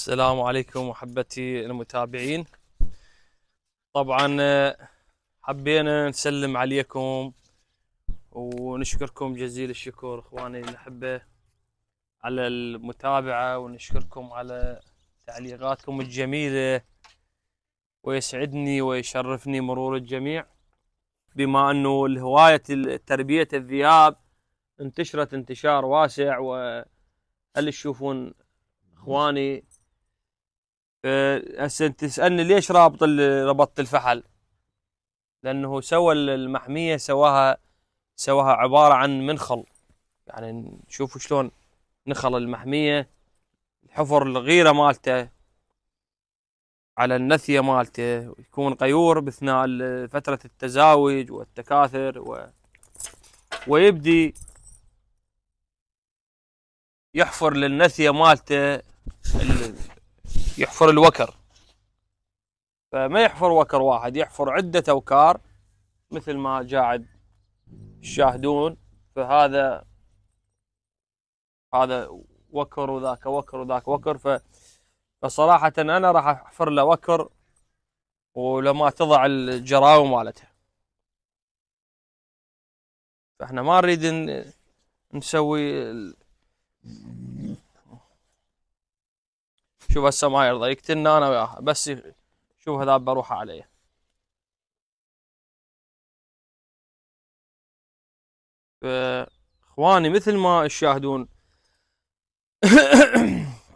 السلام عليكم احبتي المتابعين طبعا آه، حبينا نسلم عليكم ونشكركم جزيل الشكر اخواني الاحبه على المتابعه ونشكركم على تعليقاتكم الجميله ويسعدني ويشرفني مرور الجميع بما انه الهوايه تربيه الذئاب انتشرت انتشار واسع وهل تشوفون اخواني آه، هسه انت تسالني ليش رابط ربطت الفحل؟ لانه سوى المحميه سواها سواها عباره عن منخل يعني شوفوا شلون نخل المحميه الحفر الغيره مالته على النثيه مالته يكون قيور باثناء فتره التزاوج والتكاثر و ويبدي يحفر للنثيه مالته يحفر الوكر فما يحفر وكر واحد يحفر عدة أوكار مثل ما قاعد تشاهدون فهذا هذا وكر وذاك وكر وذاك وكر ف فصراحة أنا راح أحفر له وكر ولما تضع الجراوي مالتها فاحنا ما نريد نسوي شوف هسه ما يرضى يقتلنا انا وياها بس شوف هذا بروح عليه فاخواني مثل ما تشاهدون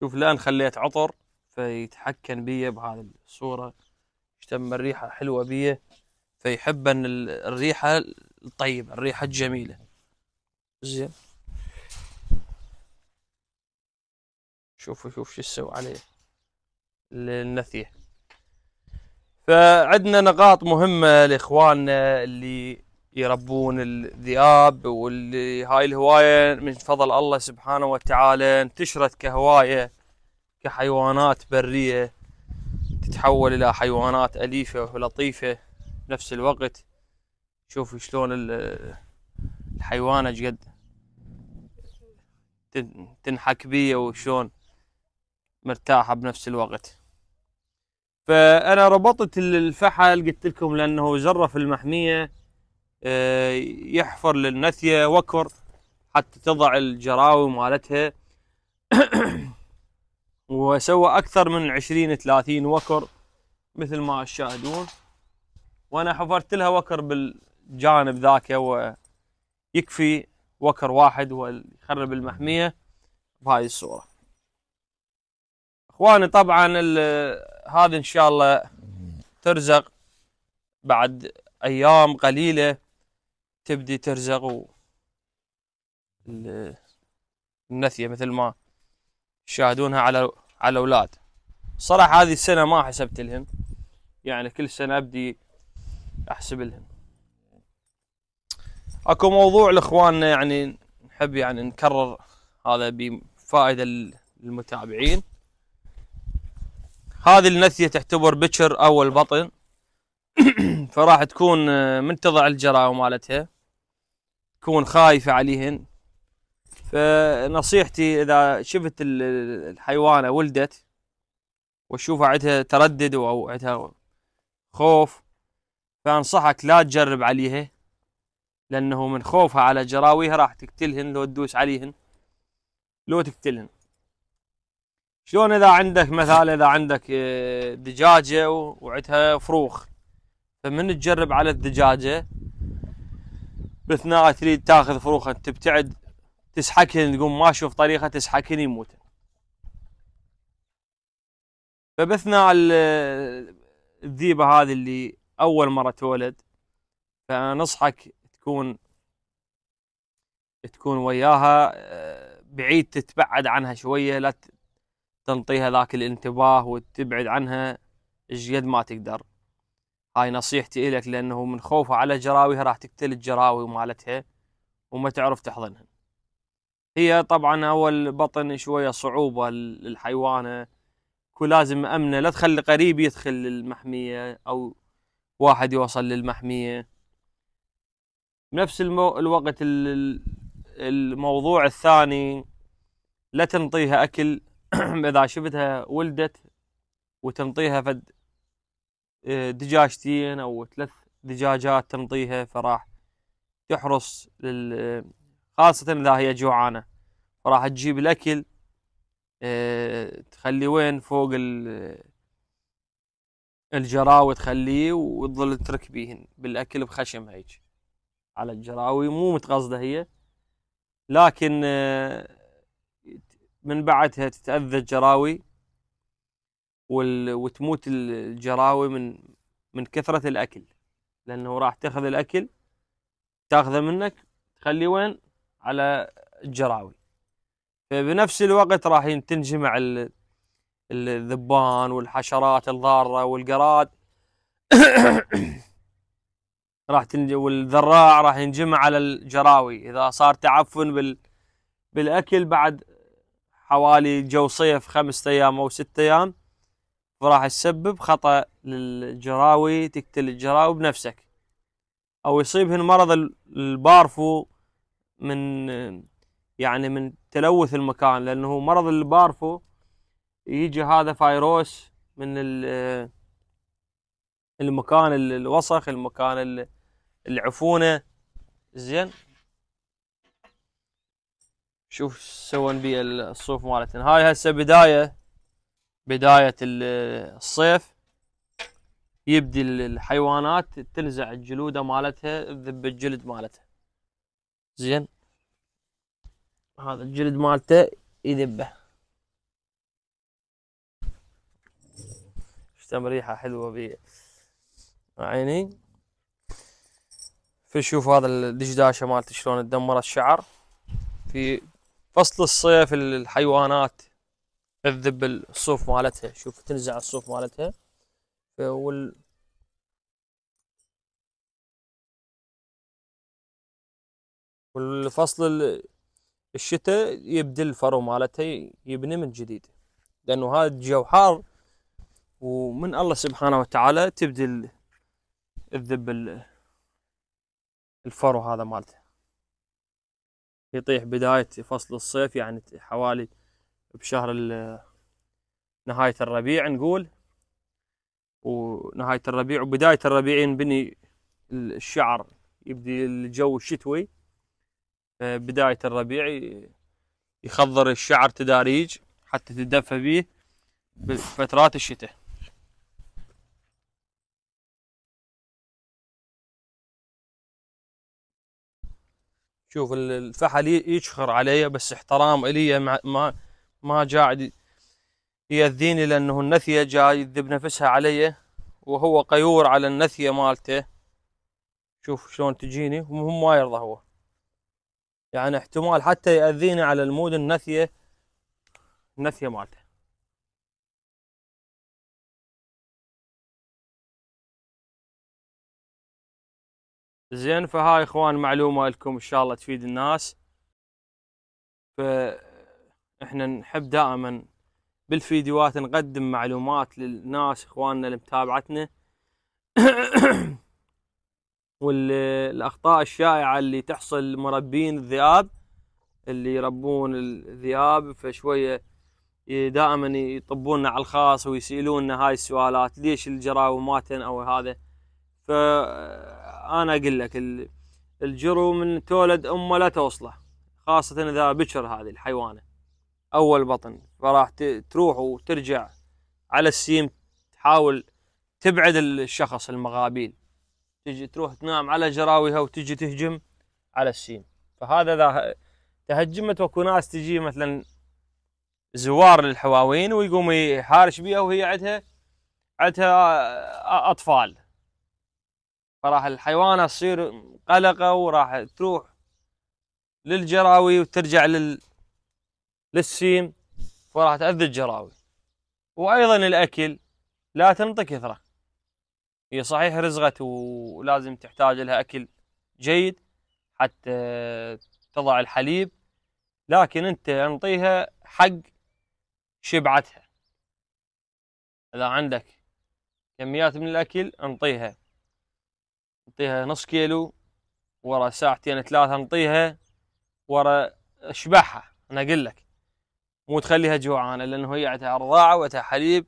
شوف الان خليت عطر فيتحكم بيه بهذه الصوره اشتم الريحه حلوه بيه فيحب ان الريحة الطيبة الريحة الجميلة زين شوفوا شوف شو تسوي عليه النثية فعندنا نقاط مهمة لإخواننا اللي يربون الذئاب واللي هاي الهواية من فضل الله سبحانه وتعالى انتشرت كهواية كحيوانات برية تتحول إلى حيوانات أليفة ولطيفة بنفس الوقت شوفوا شلون الحيوانة قد تنحك بيه وشلون مرتاحة بنفس الوقت فأنا ربطت الفحل قلت لكم لأنه زرف المحمية آه، يحفر للنثية وكر حتى تضع الجراوي مالتها وسوى أكثر من عشرين ثلاثين وكر مثل ما تشاهدون وانا حفرت لها وكر بالجانب ذاك هو يكفي وكر واحد هو اللي يخرب المحميه بهاي الصوره اخواني طبعا هذا ان شاء الله ترزق بعد ايام قليله تبدي ترزق و النثيه مثل ما تشاهدونها على على الاولاد صراحه هذه السنه ما حسبت لهم يعني كل سنه ابدي احسب لهم اكو موضوع لاخواننا يعني نحب يعني نكرر هذا بفائده للمتابعين هذه النثيه تعتبر بكر اول بطن فراح تكون آه، من تضع الجرائم مالتها تكون خايفه عليهن فنصيحتي اذا شفت الحيوانه ولدت واشوفها عندها تردد او عندها خوف فأنصحك لا تجرب عليها لأنه من خوفها على جراويها راح تقتلهن لو تدوس عليهن لو تقتلهن شلون إذا عندك مثلا إذا عندك آه، دجاجة وعندها فروخ فمن تجرب على الدجاجة باثناء تريد تاخذ فروخة تبتعد تسحكهن تقوم ما اشوف طريقة تسحكهن يموتن فبثناء الذيبة هذه اللي اول مره تولد فنصحك تكون تكون وياها آه، بعيد تتبعد عنها شويه لا تنطيها ذاك الانتباه وتبعد عنها قد ما تقدر هاي نصيحتي لك لانه من خوفها على جراويها راح تقتل الجراوي مالتها وما تعرف تحضنها هي طبعا اول بطن شويه صعوبه للحيوانه كل لازم امنه لا تخلي قريب يدخل المحميه او واحد يوصل للمحمية بنفس المو... الوقت الموضوع الثاني لا تنطيها أكل إذا شفتها ولدت وتنطيها فد آه، دجاجتين أو ثلاث دجاجات تنطيها فراح تحرص لل... خاصة إذا هي جوعانة فراح تجيب الأكل آه، تخلي وين فوق ال... الجراوي تخليه وتظل تترك بيهن بالاكل بخشم هيك على الجراوي مو متقصده هي لكن آه، من بعدها تتاذى الجراوي وتموت الجراوي من من كثره الاكل لانه راح تاخذ الاكل تاخذه منك تخليه وين على الجراوي فبنفس الوقت راح تنجمع الذبان والحشرات الضاره والقراد راح تنج والذراع راح ينجمع على الجراوي اذا صار تعفن بال بالاكل بعد حوالي جو صيف خمسة ايام او ستة ايام فراح تسبب خطا للجراوي تقتل الجراوي بنفسك او يصيبهن مرض البارفو من يعني من تلوث المكان لانه مرض البارفو يجي هذا فايروس من المكان الوسخ المكان العفونه زين شوف سوون بي الصوف مالتنا هاي هسه بدايه بدايه الصيف يبدي الحيوانات تنزع الجلوده مالتها تذب الجلد مالتها زين هذا الجلد مالته يذبه تشتم ريحه حلوه ب عيني في شوف هذا الدشداشه مالت شلون تدمرت الشعر في فصل الصيف الحيوانات تذب الصوف مالتها شوف تنزع الصوف مالتها وال والفصل الشتاء يبدل الفرو مالته يبني من جديد لانه هذا الجو حار ومن الله سبحانه وتعالى تبدي الذب الفرو هذا مالته يطيح بداية فصل الصيف يعني حوالي بشهر نهاية الربيع نقول ونهاية الربيع وبداية الربيع ينبني الشعر يبدي الجو الشتوي بداية الربيع يخضر الشعر تداريج حتى تدفى به بفترات الشتاء شوف الفحل يشخر علي بس احترام الي ما ما قاعد يأذيني لأنه النثية جاي يذب نفسها علي وهو قيور على النثية مالته شوف شلون تجيني وهم ما يرضى هو يعني احتمال حتى يأذيني على المود النثية النثية مالته زين فهاي اخوان معلومه لكم ان شاء الله تفيد الناس فاحنا نحب دائما بالفيديوهات نقدم معلومات للناس اخواننا اللي متابعتنا والاخطاء الشائعه اللي تحصل مربين الذئاب اللي يربون الذئاب فشويه دائما يطبوننا على الخاص ويسالوننا هاي السؤالات ليش الجراوي او هذا فانا اقول لك الجرو من تولد امه لا توصله خاصه اذا بكر هذه الحيوانه اول بطن فراح تروح وترجع على السيم تحاول تبعد الشخص المغابيل تجي تروح تنام على جراويها وتجي تهجم على السيم فهذا اذا تهجمت واكو ناس تجي مثلا زوار للحواوين ويقوم يحارش بيها وهي عندها عندها اطفال فراح الحيوانه تصير قلقه وراح تروح للجراوي وترجع لل للسيم وراح تاذي الجراوي وايضا الاكل لا تنطي كثره هي صحيح رزغت ولازم تحتاج لها اكل جيد حتى تضع الحليب لكن انت انطيها حق شبعتها اذا عندك كميات من الاكل انطيها نعطيها نص كيلو ورا ساعتين ثلاثة نعطيها ورا اشبعها انا اقول لك مو تخليها جوعانه لانه هي عندها رضاعه وعندها حليب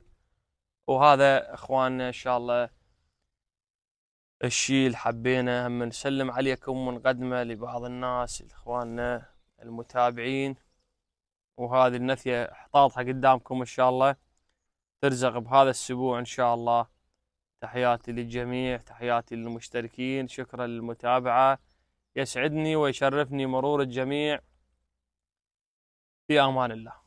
وهذا اخواننا ان شاء الله الشيء اللي حبينا هم نسلم عليكم ونقدمه لبعض الناس اخواننا المتابعين وهذه النثيه حطاطها قدامكم ان شاء الله ترزق بهذا السبوع ان شاء الله تحياتي للجميع تحياتي للمشتركين شكرا للمتابعة يسعدني ويشرفني مرور الجميع في أمان الله